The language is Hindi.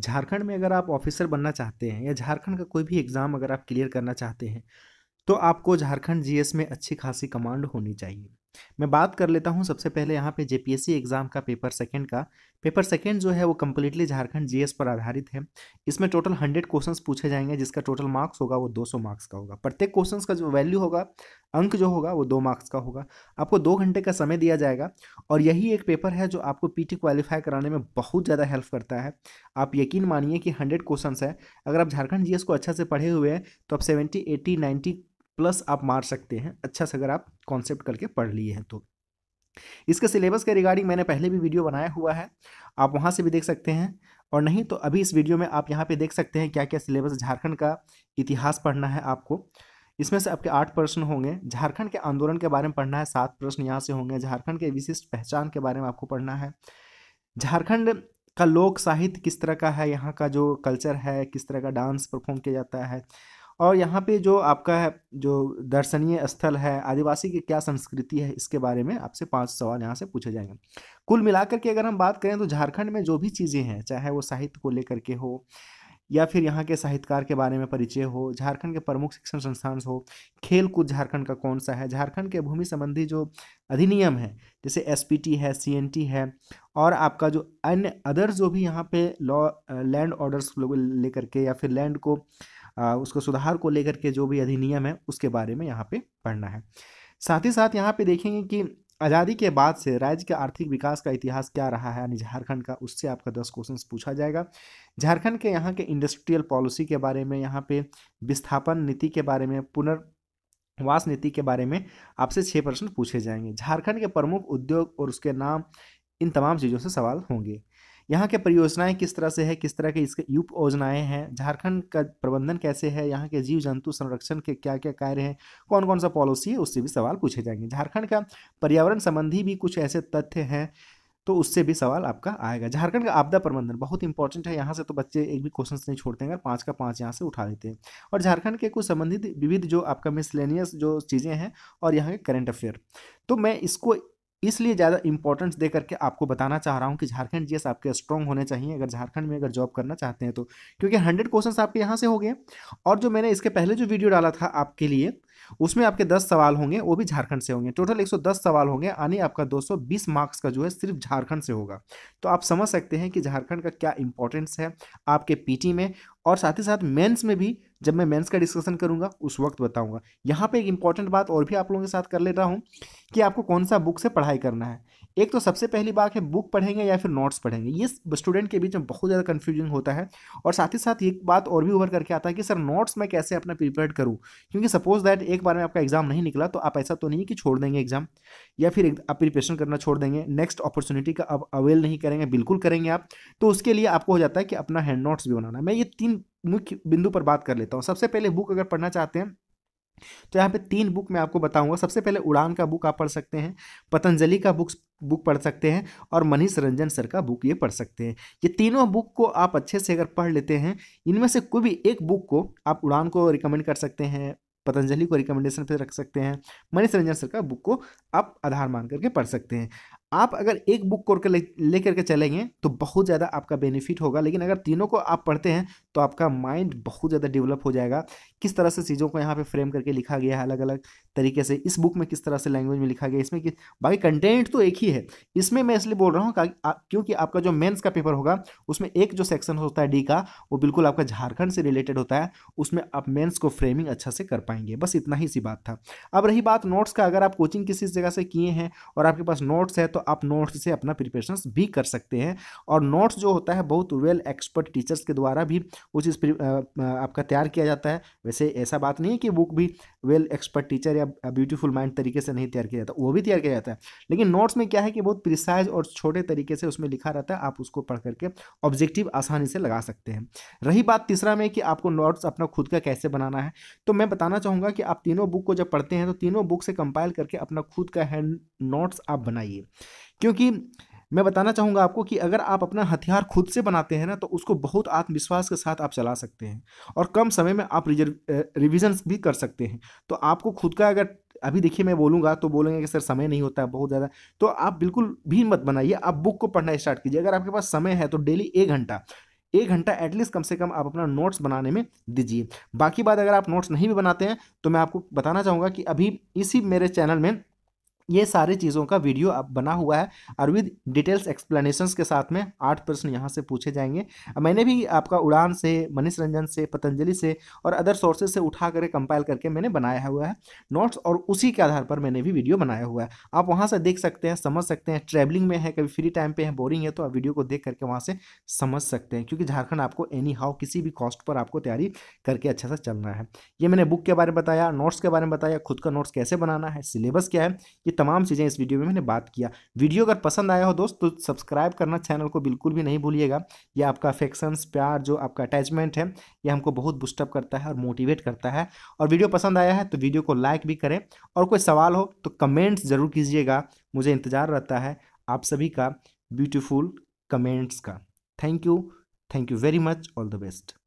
झारखंड में अगर आप ऑफिसर बनना चाहते हैं या झारखंड का कोई भी एग्ज़ाम अगर आप क्लियर करना चाहते हैं तो आपको झारखंड जीएस में अच्छी खासी कमांड होनी चाहिए मैं बात कर लेता हूं सबसे पहले यहाँ पे जेपीएससी एग्ज़ाम का पेपर सेकंड का पेपर सेकंड जो है वो कम्प्लीटली झारखंड जीएस पर आधारित है इसमें टोटल हंड्रेड क्वेश्चंस पूछे जाएंगे जिसका टोटल मार्क्स होगा वो 200 मार्क्स का होगा प्रत्येक क्वेश्चंस का जो वैल्यू होगा अंक जो होगा वो दो मार्क्स का होगा आपको दो घंटे का समय दिया जाएगा और यही एक पेपर है जो आपको पीटी क्वालिफाई कराने में बहुत ज़्यादा हेल्प करता है आप यकीन मानिए कि हंड्रेड क्वेश्चन है अगर आप झारखंड जी को अच्छा से पढ़े हुए हैं तो आप सेवेंटी एट्टी नाइन्टी प्लस आप मार सकते हैं अच्छा से अगर आप कॉन्सेप्ट करके पढ़ लिए हैं तो इसके सिलेबस के रिगार्डिंग मैंने पहले भी वीडियो बनाया हुआ है आप वहाँ से भी देख सकते हैं और नहीं तो अभी इस वीडियो में आप यहाँ पे देख सकते हैं क्या क्या सिलेबस झारखंड का इतिहास पढ़ना है आपको इसमें से आपके आठ प्रश्न होंगे झारखंड के आंदोलन के बारे में पढ़ना है सात प्रश्न यहाँ से होंगे झारखंड के विशिष्ट पहचान के बारे में आपको पढ़ना है झारखंड का लोक साहित्य किस तरह का है यहाँ का जो कल्चर है किस तरह का डांस परफॉर्म किया जाता है और यहाँ पे जो आपका है जो दर्शनीय स्थल है आदिवासी की क्या संस्कृति है इसके बारे में आपसे पांच सवाल यहाँ से पूछे जाएंगे कुल मिलाकर के अगर हम बात करें तो झारखंड में जो भी चीज़ें हैं चाहे वो साहित्य को लेकर के हो या फिर यहाँ के साहित्यकार के बारे में परिचय हो झारखंड के प्रमुख शिक्षण संस्थान हो खेल कूद झारखंड का कौन सा है झारखंड के भूमि संबंधी जो अधिनियम है जैसे एस है सी है और आपका जो अन्य अदर जो भी यहाँ पे लॉ लैंड ऑर्डर्स लेकर के या फिर लैंड को आ, उसको सुधार को लेकर के जो भी अधिनियम है उसके बारे में यहाँ पे पढ़ना है साथ ही साथ यहाँ पे देखेंगे कि आज़ादी के बाद से राज्य के आर्थिक विकास का इतिहास क्या रहा है यानी झारखंड का उससे आपका दस क्वेश्चन पूछा जाएगा झारखंड के यहाँ के इंडस्ट्रियल पॉलिसी के बारे में यहाँ पे विस्थापन नीति के बारे में पुनर्वास नीति के बारे में आपसे छः प्रश्न पूछे जाएंगे झारखंड के प्रमुख उद्योग और उसके नाम इन तमाम चीज़ों से सवाल होंगे यहाँ के परियोजनाएं किस तरह से है किस तरह के इसके युप योजनाएं हैं झारखंड का प्रबंधन कैसे है यहाँ के जीव जंतु संरक्षण के क्या क्या कार्य हैं कौन कौन सा पॉलिसी है उससे भी सवाल पूछे जाएंगे झारखंड का पर्यावरण संबंधी भी कुछ ऐसे तथ्य हैं तो उससे भी सवाल आपका आएगा झारखंड का आपदा प्रबंधन बहुत इंपॉर्टेंट है यहाँ से तो बच्चे एक भी क्वेश्चन नहीं छोड़ते हैं अगर पाँच का पाँच यहाँ से उठा देते हैं और झारखंड के कुछ संबंधित विविध जो आपका मिसलेनियस जो चीज़ें हैं और यहाँ के करंट अफेयर तो मैं इसको इसलिए ज़्यादा इंपॉर्टेंस दे करके आपको बताना चाह रहा हूँ कि झारखंड जीएस आपके स्ट्रॉन्ग होने चाहिए अगर झारखंड में अगर जॉब करना चाहते हैं तो क्योंकि हंड्रेड क्वेश्चन आपके यहाँ से हो गए और जो मैंने इसके पहले जो वीडियो डाला था आपके लिए उसमें आपके दस सवाल होंगे वो भी झारखंड से होंगे टोटल एक सौ दस सवाल होंगे यानी आपका दो सौ बीस मार्क्स का जो है सिर्फ झारखंड से होगा तो आप समझ सकते हैं कि झारखंड का क्या इंपॉर्टेंस है आपके पीटी में और साथ ही साथ मेंस में भी जब मैं मेंस का डिस्कशन करूंगा उस वक्त बताऊंगा यहाँ पे एक इंपॉर्टेंट बात और भी आप लोगों के साथ कर ले रहा हूँ कि आपको कौन सा बुक से पढ़ाई करना है एक तो सबसे पहली बात है बुक पढ़ेंगे या फिर नोट्स पढ़ेंगे ये स्टूडेंट के बीच में बहुत ज़्यादा कन्फ्यूजन होता है और साथ ही साथ एक बात और भी उभर करके आता है कि सर नोट्स मैं कैसे अपना प्रिपेयर करूँ क्योंकि सपोज दैट एक बार में आपका एग्जाम नहीं निकला तो आप ऐसा तो नहीं कि छोड़ देंगे एग्जाम या फिर आप प्रिपरेशन करना छोड़ देंगे नेक्स्ट अपॉर्चुनिटी का अब अवेल नहीं करेंगे बिल्कुल करेंगे आप तो उसके लिए आपको हो जाता है कि अपना हैंड नोट्स भी बनाना मैं ये तीन मुख्य बिंदु पर बात कर लेता हूँ सबसे पहले बुक अगर पढ़ना चाहते हैं तो यहाँ पे तीन बुक मैं आपको बताऊंगा सबसे पहले उड़ान का बुक आप पढ़ सकते हैं पतंजलि का बुक बुक पढ़ सकते हैं और मनीष रंजन सर का बुक ये पढ़ सकते हैं ये तीनों बुक को आप अच्छे से अगर पढ़ लेते हैं इनमें से कोई भी एक बुक को आप उड़ान को रिकमेंड कर सकते हैं पतंजलि को रिकमेंडेशन पे रख सकते हैं मनीष रंजन सर का बुक को आप आधार मान करके पढ़ सकते हैं आप अगर एक बुक को ले, ले करके चलेंगे तो बहुत ज़्यादा आपका बेनिफिट होगा लेकिन अगर तीनों को आप पढ़ते हैं तो आपका माइंड बहुत ज़्यादा डेवलप हो जाएगा किस तरह से चीज़ों को यहाँ पे फ्रेम करके लिखा गया है अलग अलग तरीके से इस बुक में किस तरह से लैंग्वेज में लिखा गया इसमें कि बाकी कंटेंट तो एक ही है इसमें मैं इसलिए बोल रहा हूँ क्योंकि आपका जो मेन्स का पेपर होगा उसमें एक जो सेक्शन होता है डी का वो बिल्कुल आपका झारखंड से रिलेटेड होता है उसमें आप मेन्स को फ्रेमिंग अच्छा से कर पाएंगे बस इतना ही सी बात था अब रही बात नोट्स का अगर आप कोचिंग किसी जगह से किए हैं और आपके पास नोट्स है तो आप नोट्स से अपना प्रिपरेशन भी कर सकते हैं और नोट्स जो होता है बहुत वेल एक्सपर्ट टीचर्स के द्वारा भी वो चीज़ आपका तैयार किया जाता है वैसे ऐसा बात नहीं है कि बुक भी वेल एक्सपर्ट टीचर या ब्यूटीफुल माइंड तरीके से नहीं तैयार किया जाता वो भी तैयार किया जाता है लेकिन नोट्स में क्या है कि बहुत प्रिसाइज और छोटे तरीके से उसमें लिखा रहता है आप उसको पढ़ करके ऑब्जेक्टिव आसानी से लगा सकते हैं रही बात तीसरा में कि आपको नोट्स अपना खुद का कैसे बनाना है तो मैं बताना चाहूँगा कि आप तीनों बुक को जब पढ़ते हैं तो तीनों बुक से कंपाइल करके अपना खुद का हैंड नोट्स आप बनाइए क्योंकि मैं बताना चाहूँगा आपको कि अगर आप अपना हथियार खुद से बनाते हैं ना तो उसको बहुत आत्मविश्वास के साथ आप चला सकते हैं और कम समय में आप रिजर्व रिविजन्स भी कर सकते हैं तो आपको खुद का अगर अभी देखिए मैं बोलूँगा तो बोलेंगे कि सर समय नहीं होता है बहुत ज़्यादा तो आप बिल्कुल भी मत बनाइए आप बुक को पढ़ना स्टार्ट कीजिए अगर आपके पास समय है तो डेली एक घंटा एक घंटा एटलीस्ट कम से कम आप अपना नोट्स बनाने में दीजिए बाकी बात अगर आप नोट्स नहीं भी बनाते हैं तो मैं आपको बताना चाहूँगा कि अभी इसी मेरे चैनल में ये सारे चीज़ों का वीडियो अब बना हुआ है और विद डिटेल्स एक्सप्लेनेशन के साथ में आठ प्रश्न यहाँ से पूछे जाएंगे मैंने भी आपका उड़ान से मनीष रंजन से पतंजलि से और अदर सोर्सेज से उठा कर कंपाइल करके मैंने बनाया हुआ है नोट्स और उसी के आधार पर मैंने भी वीडियो बनाया हुआ है आप वहाँ से देख सकते हैं समझ सकते हैं ट्रैवलिंग में है कभी फ्री टाइम पर है बोरिंग है तो आप वीडियो को देख करके वहाँ से समझ सकते हैं क्योंकि झारखंड आपको एनी हाउ किसी भी कॉस्ट पर आपको तैयारी करके अच्छा सा चलना है ये मैंने बुक के बारे में बताया नोट्स के बारे में बताया खुद का नोट्स कैसे बनाना है सिलेबस क्या है ये तमाम चीज़ें इस वीडियो में मैंने बात किया वीडियो अगर पसंद आया हो दोस्त तो सब्सक्राइब करना चैनल को बिल्कुल भी नहीं भूलिएगा यह आपका अफेक्शंस प्यार जो आपका अटैचमेंट है यह हमको बहुत बुस्टअप करता है और मोटिवेट करता है और वीडियो पसंद आया है तो वीडियो को लाइक भी करें और कोई सवाल हो तो कमेंट्स ज़रूर कीजिएगा मुझे इंतज़ार रहता है आप सभी का ब्यूटीफुल कमेंट्स का thank you thank you very much all the best